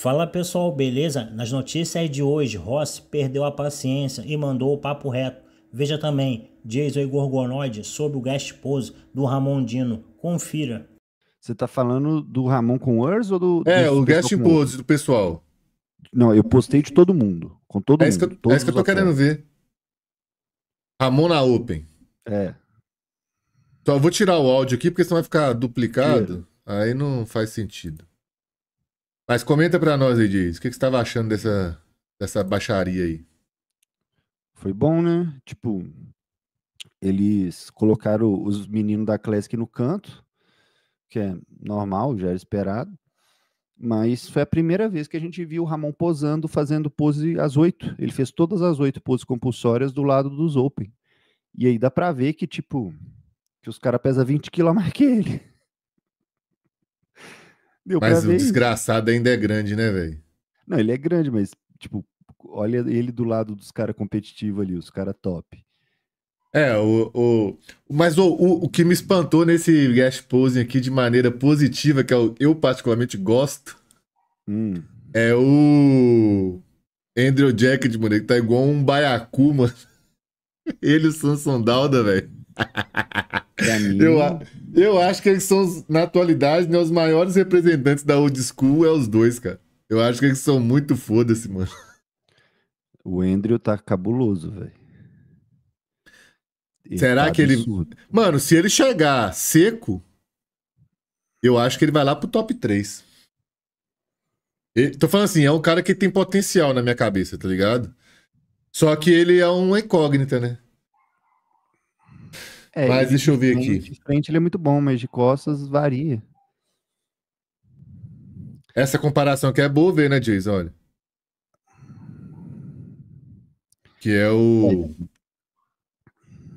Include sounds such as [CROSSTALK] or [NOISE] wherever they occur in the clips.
Fala pessoal, beleza? Nas notícias de hoje, Rossi perdeu a paciência e mandou o papo reto. Veja também, Jason e Gorgonoide sobre o guest pose do Ramon Dino. Confira. Você tá falando do Ramon com Urs ou do. É, do o guest pose do pessoal. Não, eu postei de todo mundo. Com todo é mundo. Isso que eu, é isso que eu tô atores. querendo ver. Ramon na Open. É. Só vou tirar o áudio aqui, porque senão vai ficar duplicado. É. Aí não faz sentido. Mas comenta para nós aí, Diz. O que, que você estava achando dessa, dessa baixaria aí? Foi bom, né? Tipo, eles colocaram os meninos da Classic no canto, que é normal, já era esperado. Mas foi a primeira vez que a gente viu o Ramon posando, fazendo pose às oito. Ele fez todas as oito poses compulsórias do lado dos Open. E aí dá pra ver que, tipo, que os caras pesam 20 quilos a mais que ele. Deu mas o desgraçado ainda é grande, né, velho? Não, ele é grande, mas, tipo, olha ele do lado dos caras competitivos ali, os caras top. É, o, o, mas o, o, o que me espantou nesse guest posing aqui de maneira positiva, que eu, é eu particularmente gosto, hum. é o Andrew Jacket, mano, que tá igual um baiacu, mano. [LAUGHS] Ele e o Samson Dauda, velho. Eu, eu acho que eles são, na atualidade, né, os maiores representantes da old school é os dois, cara. Eu acho que eles são muito foda-se, mano. O Andrew tá cabuloso, velho. Será tá que absurdo. ele. Mano, se ele chegar seco, eu acho que ele vai lá pro top 3. Tô falando assim, é um cara que tem potencial na minha cabeça, tá ligado? Só que ele é uma incógnita, né? É, mas deixa eu ver aqui. De frente ele é muito bom, mas de costas varia. Essa comparação aqui é boa ver, né, Jason? Olha. Que é o.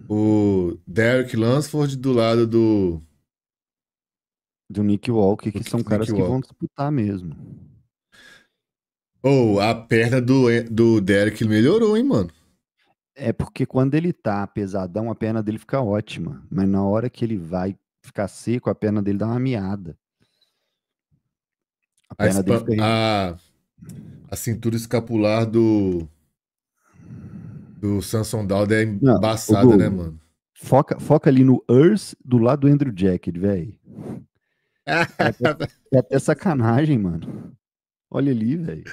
O Derek Lansford do lado do. Do Nick Walker, que são Nick caras Walker. que vão disputar mesmo. Ou oh, a perna do, do Derek melhorou, hein, mano? É porque quando ele tá pesadão, a perna dele fica ótima. Mas na hora que ele vai ficar seco, a perna dele dá uma miada. A, perna dele fica... a, a cintura escapular do. Do Samson Dowd é embaçada, Não, né, mano? Foca, foca ali no Earth do lado do Andrew Jacket, velho. É, é até sacanagem, mano. Olha ali, velho.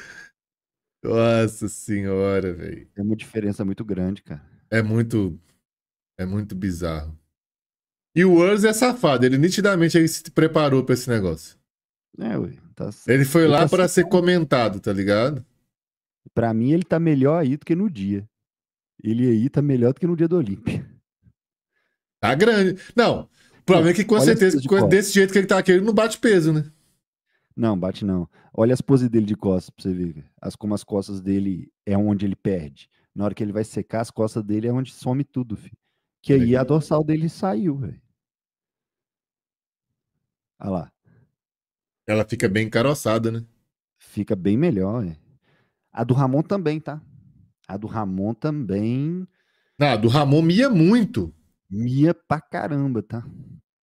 Nossa senhora, velho. É uma diferença muito grande, cara. É muito. É muito bizarro. E o Urs é safado, ele nitidamente ele se preparou para esse negócio. É, ué, tá... Ele foi ele lá tá para ser comentado, tá ligado? Para mim, ele tá melhor aí do que no dia. Ele aí tá melhor do que no dia do Olímpia. Tá grande. Não, o problema é que com Olha certeza, desse jeito que ele tá aqui, ele não bate peso, né? Não, bate não. Olha as poses dele de costas pra você ver. As, como as costas dele é onde ele perde. Na hora que ele vai secar, as costas dele é onde some tudo, filho. Que aí a dorsal dele saiu, velho. Olha lá. Ela fica bem encaroçada, né? Fica bem melhor, A do Ramon também, tá? A do Ramon também. Não, a do Ramon mia muito. Mia pra caramba, tá?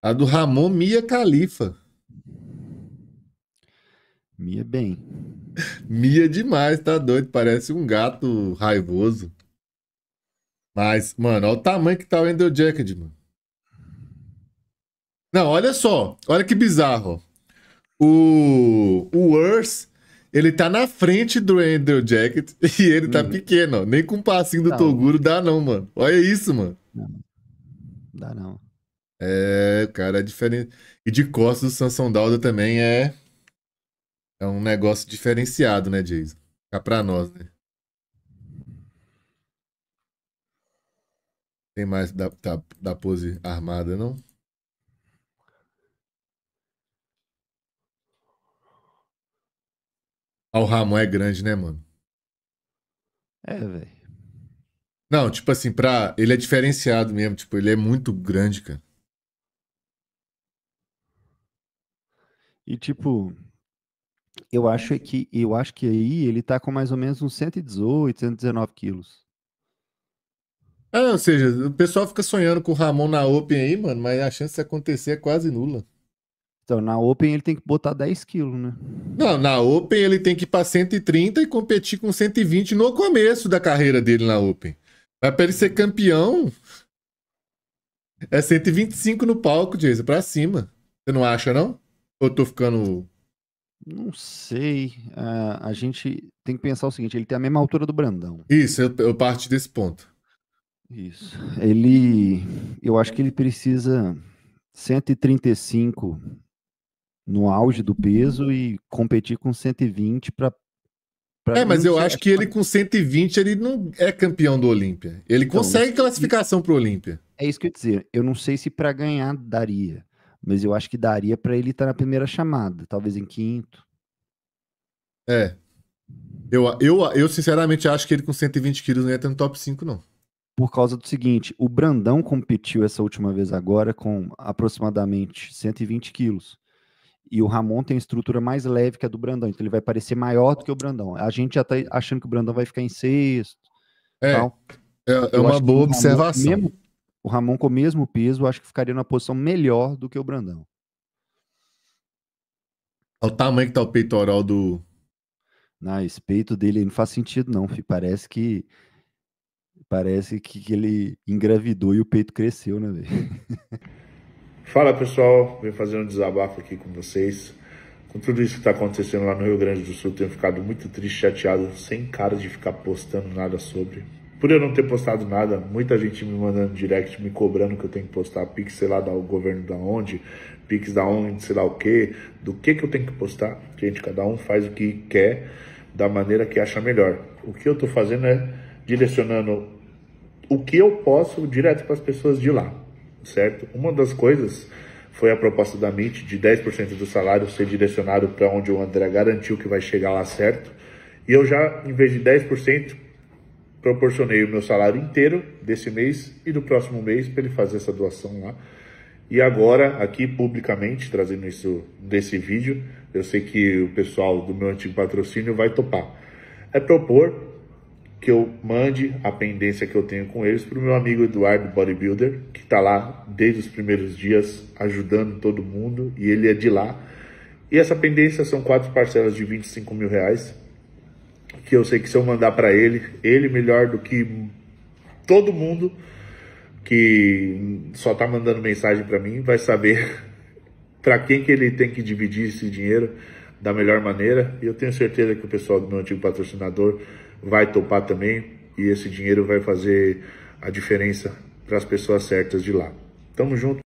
A do Ramon mia califa. Mia bem. Mia é demais, tá doido? Parece um gato raivoso. Mas, mano, olha o tamanho que tá o Ender Jacket, mano. Não, olha só. Olha que bizarro. O, o Earth, ele tá na frente do Ender Jacket [LAUGHS] e ele tá hum. pequeno. Ó. Nem com o passinho do não. Toguro dá não, mano. Olha isso, mano. Não. Dá não. É, cara, é diferente. E de costas do Sansão Dauda também é... É um negócio diferenciado, né, Jason? Fica pra nós, né? Tem mais da, da, da pose armada, não? Ah, o Ramon é grande, né, mano? É, velho. Não, tipo assim, pra... ele é diferenciado mesmo. Tipo, ele é muito grande, cara. E, tipo, eu acho é que eu acho que aí ele tá com mais ou menos uns 118, 119 quilos. Ah, ou seja, o pessoal fica sonhando com o Ramon na Open aí, mano, mas a chance de acontecer é quase nula. Então, na Open ele tem que botar 10 quilos, né? Não, na Open ele tem que ir pra 130 e competir com 120 no começo da carreira dele na Open. Mas pra ele ser campeão, é 125 no palco, Jason, pra cima. Você não acha, não? Ou eu tô ficando não sei. Uh, a gente tem que pensar o seguinte: ele tem a mesma altura do Brandão. Isso, eu, eu parto desse ponto. Isso. Ele. Eu acho que ele precisa 135 no auge do peso e competir com 120 para. É, mas eu acho que ele com 120 ele não é campeão do Olímpia. Ele então, consegue classificação para o Olímpia. É isso que eu ia dizer. Eu não sei se para ganhar daria mas eu acho que daria para ele estar tá na primeira chamada, talvez em quinto. É. Eu, eu, eu sinceramente acho que ele com 120 quilos não ia estar no top 5, não. Por causa do seguinte, o Brandão competiu essa última vez agora com aproximadamente 120 quilos. E o Ramon tem estrutura mais leve que a do Brandão, então ele vai parecer maior do que o Brandão. A gente já tá achando que o Brandão vai ficar em sexto. É, tal. é, é uma boa observação. Mesmo, o Ramon com o mesmo peso, acho que ficaria numa posição melhor do que o Brandão. Olha o tamanho que tá o peitoral do. na, esse peito dele não faz sentido, não. Filho. Parece que. Parece que ele engravidou e o peito cresceu, né, velho? [LAUGHS] Fala pessoal, vim fazer um desabafo aqui com vocês. Com tudo isso que está acontecendo lá no Rio Grande do Sul, tenho ficado muito triste, chateado, sem cara de ficar postando nada sobre. Por eu não ter postado nada, muita gente me mandando direct, me cobrando que eu tenho que postar Pix, sei lá, do governo da onde, Pix da onde, sei lá o que, do que que eu tenho que postar. Gente, cada um faz o que quer, da maneira que acha melhor. O que eu estou fazendo é direcionando o que eu posso direto para as pessoas de lá, certo? Uma das coisas foi a proposta da MIT de 10% do salário ser direcionado para onde o André garantiu que vai chegar lá certo. E eu já, em vez de 10%, proporcionei o meu salário inteiro desse mês e do próximo mês para ele fazer essa doação lá. E agora, aqui publicamente, trazendo isso desse vídeo, eu sei que o pessoal do meu antigo patrocínio vai topar. É propor que eu mande a pendência que eu tenho com eles para o meu amigo Eduardo Bodybuilder, que está lá desde os primeiros dias ajudando todo mundo e ele é de lá. E essa pendência são quatro parcelas de 25 mil reais que eu sei que se eu mandar para ele, ele melhor do que todo mundo que só tá mandando mensagem para mim vai saber [LAUGHS] para quem que ele tem que dividir esse dinheiro da melhor maneira. E eu tenho certeza que o pessoal do meu antigo patrocinador vai topar também e esse dinheiro vai fazer a diferença para as pessoas certas de lá. Tamo junto.